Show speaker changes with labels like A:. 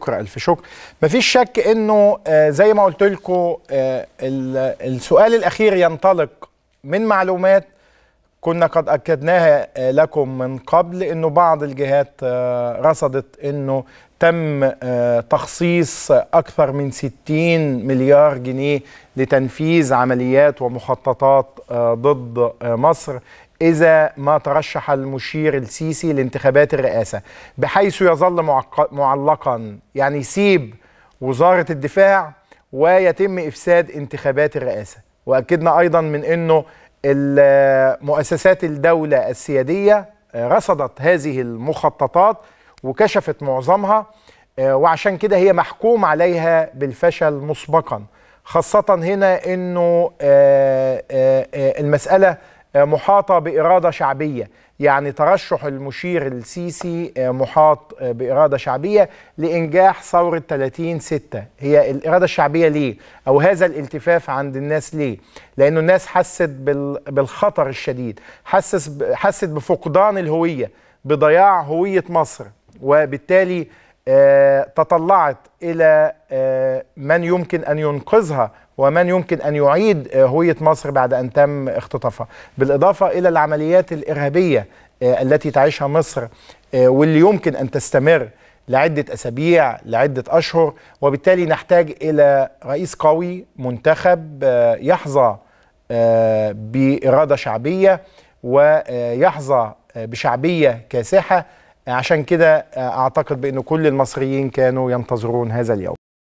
A: شكرا الف شكر مفيش شك انه آه، زي ما قلت لكم آه، السؤال الاخير ينطلق من معلومات كنا قد اكدناها آه، لكم من قبل انه بعض الجهات آه، رصدت انه تم آه، تخصيص اكثر من 60 مليار جنيه لتنفيذ عمليات ومخططات ضد مصر إذا ما ترشح المشير السيسي لانتخابات الرئاسة بحيث يظل معلقا يعني يسيب وزارة الدفاع ويتم إفساد انتخابات الرئاسة وأكدنا أيضا من أنه مؤسسات الدولة السيادية آه، رصدت هذه المخططات وكشفت معظمها آه، وعشان كده هي محكوم عليها بالفشل مسبقا خاصة هنا انه آه، المسألة محاطه باراده شعبيه يعني ترشح المشير السيسي آه، محاط آه، باراده شعبيه لانجاح ثوره 30 6 هي الاراده الشعبيه ليه او هذا الالتفاف عند الناس ليه لانه الناس حست بالخطر الشديد حست بفقدان الهويه بضياع هويه مصر وبالتالي آه، تطلعت الى آه، من يمكن ان ينقذها ومن يمكن ان يعيد آه، هويه مصر بعد ان تم اختطافها، بالاضافه الى العمليات الارهابيه التي تعيشها مصر واللي يمكن ان تستمر لعده اسابيع، لعده اشهر، وبالتالي نحتاج الى رئيس قوي منتخب يحظى باراده شعبيه ويحظى بشعبيه كاسحه عشان كده آه، اعتقد بان كل المصريين كانوا ينتظرون هذا اليوم